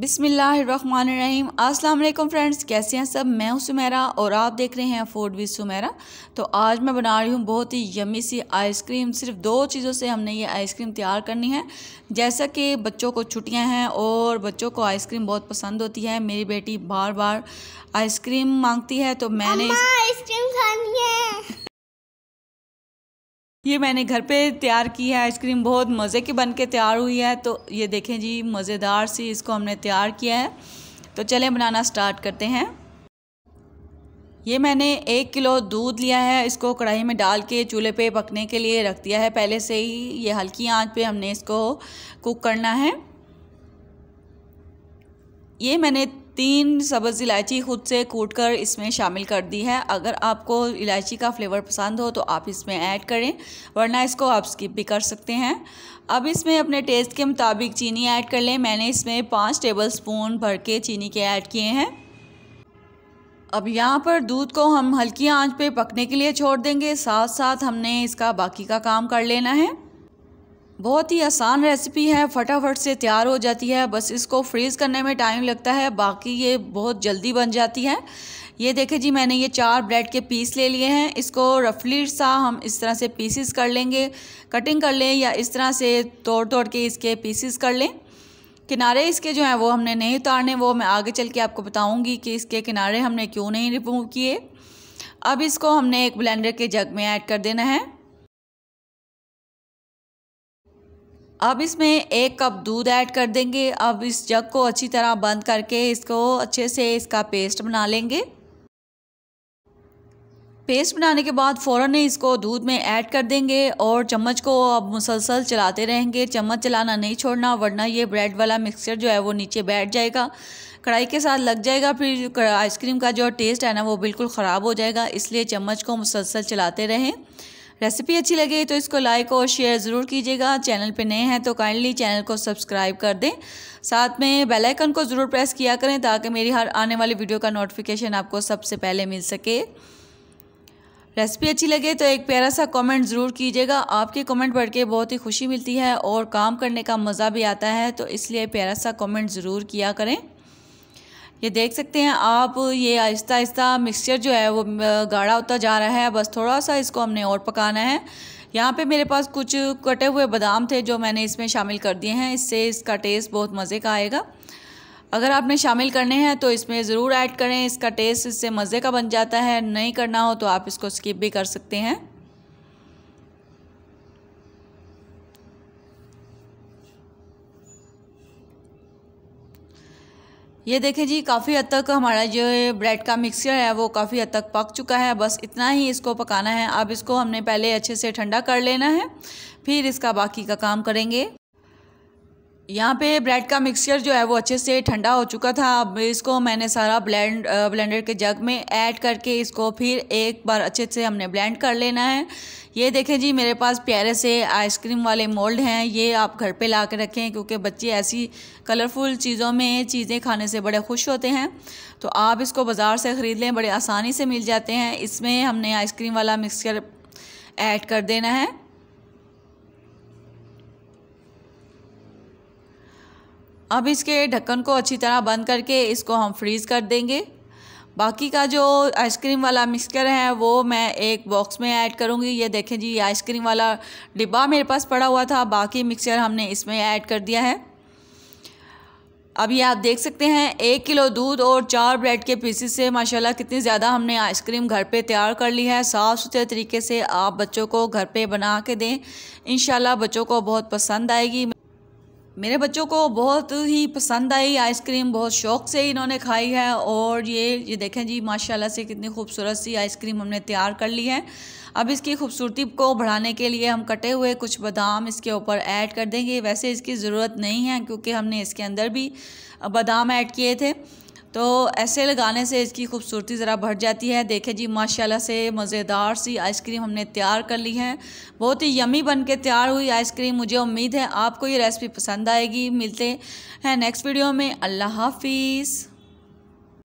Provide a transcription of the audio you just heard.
बिसमीम अस्सलाम फ्रेंड्स कैसे हैं सब मैं हूँ सुमेरा और आप देख रहे हैं फूड विद सुमेरा तो आज मैं बना रही हूँ बहुत ही यमी सी आइसक्रीम सिर्फ दो चीज़ों से हमने ये आइसक्रीम तैयार करनी है जैसा कि बच्चों को छुट्टियाँ हैं और बच्चों को आइसक्रीम बहुत पसंद होती है मेरी बेटी बार बार आइसक्रीम मांगती है तो मैंने इस... ये मैंने घर पे तैयार की है आइसक्रीम बहुत मज़े की बन के तैयार हुई है तो ये देखें जी मज़ेदार सी इसको हमने तैयार किया है तो चलें बनाना स्टार्ट करते हैं ये मैंने एक किलो दूध लिया है इसको कढ़ाई में डाल के चूल्हे पे पकने के लिए रख दिया है पहले से ही ये हल्की आंच पे हमने इसको कुक करना है ये मैंने तीन सब्ज़ इलायची ख़ुद से कूट कर इसमें शामिल कर दी है अगर आपको इलायची का फ्लेवर पसंद हो तो आप इसमें ऐड करें वरना इसको आप स्किप भी कर सकते हैं अब इसमें अपने टेस्ट के मुताबिक चीनी ऐड कर लें मैंने इसमें पाँच टेबल स्पून भर के चीनी के ऐड किए हैं अब यहाँ पर दूध को हम हल्की आंच पे पकने के लिए छोड़ देंगे साथ साथ हमने इसका बाकी का काम कर लेना है बहुत ही आसान रेसिपी है फटाफट से तैयार हो जाती है बस इसको फ्रीज़ करने में टाइम लगता है बाकी ये बहुत जल्दी बन जाती है ये देखें जी मैंने ये चार ब्रेड के पीस ले लिए हैं इसको रफली सा हम इस तरह से पीसीस कर लेंगे कटिंग कर लें या इस तरह से तोड़ तोड़ के इसके पीसीस कर लें किनारे इसके जो हैं वो हमने नहीं उतारने वो मैं आगे चल के आपको बताऊँगी कि इसके किनारे हमने क्यों नहीं रिमूव किए अब इसको हमने एक ब्लेंडर के जग में ऐड कर देना है अब इसमें एक कप दूध ऐड कर देंगे अब इस जग को अच्छी तरह बंद करके इसको अच्छे से इसका पेस्ट बना लेंगे पेस्ट बनाने के बाद फ़ौरन ही इसको दूध में ऐड कर देंगे और चम्मच को अब मुसलसल चलाते रहेंगे चम्मच चलाना नहीं छोड़ना वरना ये ब्रेड वाला मिक्सचर जो है वो नीचे बैठ जाएगा कढ़ाई के साथ लग जाएगा फिर आइसक्रीम का जो टेस्ट है ना वो बिल्कुल ख़राब हो जाएगा इसलिए चम्मच को मुसलसल चलाते रहें रेसिपी अच्छी लगे तो इसको लाइक और शेयर ज़रूर कीजिएगा चैनल पे नए हैं तो काइंडली चैनल को सब्सक्राइब कर दें साथ में बेल आइकन को ज़रूर प्रेस किया करें ताकि मेरी हर आने वाली वीडियो का नोटिफिकेशन आपको सबसे पहले मिल सके रेसिपी अच्छी लगे तो एक प्यारा सा कमेंट ज़रूर कीजिएगा आपके कमेंट पढ़ के बहुत ही खुशी मिलती है और काम करने का मज़ा भी आता है तो इसलिए प्यारा सा कमेंट ज़रूर किया करें ये देख सकते हैं आप ये आहिस्ता आहिस्ता मिक्सचर जो है वो गाढ़ा होता जा रहा है बस थोड़ा सा इसको हमने और पकाना है यहाँ पे मेरे पास कुछ कटे हुए बादाम थे जो मैंने इसमें शामिल कर दिए हैं इससे इसका टेस्ट बहुत मज़े का आएगा अगर आपने शामिल करने हैं तो इसमें ज़रूर ऐड करें इसका टेस्ट इससे मज़े का बन जाता है नहीं करना हो तो आप इसको स्किप भी कर सकते हैं ये देखें जी काफ़ी हद तक हमारा जो ब्रेड का मिक्सचर है वो काफ़ी हद तक पक चुका है बस इतना ही इसको पकाना है अब इसको हमने पहले अच्छे से ठंडा कर लेना है फिर इसका बाकी का काम करेंगे यहाँ पे ब्रेड का मिक्सचर जो है वो अच्छे से ठंडा हो चुका था अब इसको मैंने सारा ब्लेंड ब्लेंडर के जग में ऐड करके इसको फिर एक बार अच्छे से हमने ब्लेंड कर लेना है ये देखें जी मेरे पास प्यारे से आइसक्रीम वाले मोल्ड हैं ये आप घर पे ला कर रखें क्योंकि बच्चे ऐसी कलरफुल चीज़ों में चीज़ें खाने से बड़े खुश होते हैं तो आप इसको बाज़ार से ख़रीद लें बड़े आसानी से मिल जाते हैं इसमें हमने आइसक्रीम वाला मिक्सचर ऐड कर देना है अब इसके ढक्कन को अच्छी तरह बंद करके इसको हम फ्रीज़ कर देंगे बाकी का जो आइसक्रीम वाला मिक्सचर है वो मैं एक बॉक्स में ऐड करूँगी ये देखें जी आइसक्रीम वाला डिब्बा मेरे पास पड़ा हुआ था बाकी मिक्सचर हमने इसमें ऐड कर दिया है अभी आप देख सकते हैं एक किलो दूध और चार ब्रेड के पीसेस से माशाल्लाह कितनी ज़्यादा हमने आइसक्रीम घर पे तैयार कर ली है साफ़ सुथरे तरीके से आप बच्चों को घर पे बना के दें इन बच्चों को बहुत पसंद आएगी मेरे बच्चों को बहुत ही पसंद आई आइसक्रीम बहुत शौक़ से इन्होंने खाई है और ये ये देखें जी माशाल्लाह से कितनी खूबसूरत सी आइसक्रीम हमने तैयार कर ली है अब इसकी खूबसूरती को बढ़ाने के लिए हम कटे हुए कुछ बादाम इसके ऊपर ऐड कर देंगे वैसे इसकी ज़रूरत नहीं है क्योंकि हमने इसके अंदर भी बादाम ऐड किए थे तो ऐसे लगाने से इसकी खूबसूरती ज़रा बढ़ जाती है देखें जी माशाल्लाह से मज़ेदार सी आइसक्रीम हमने तैयार कर ली है बहुत ही यमी बन के तैयार हुई आइसक्रीम मुझे उम्मीद है आपको ये रेसिपी पसंद आएगी मिलते हैं नेक्स्ट वीडियो में अल्लाह हाफिज़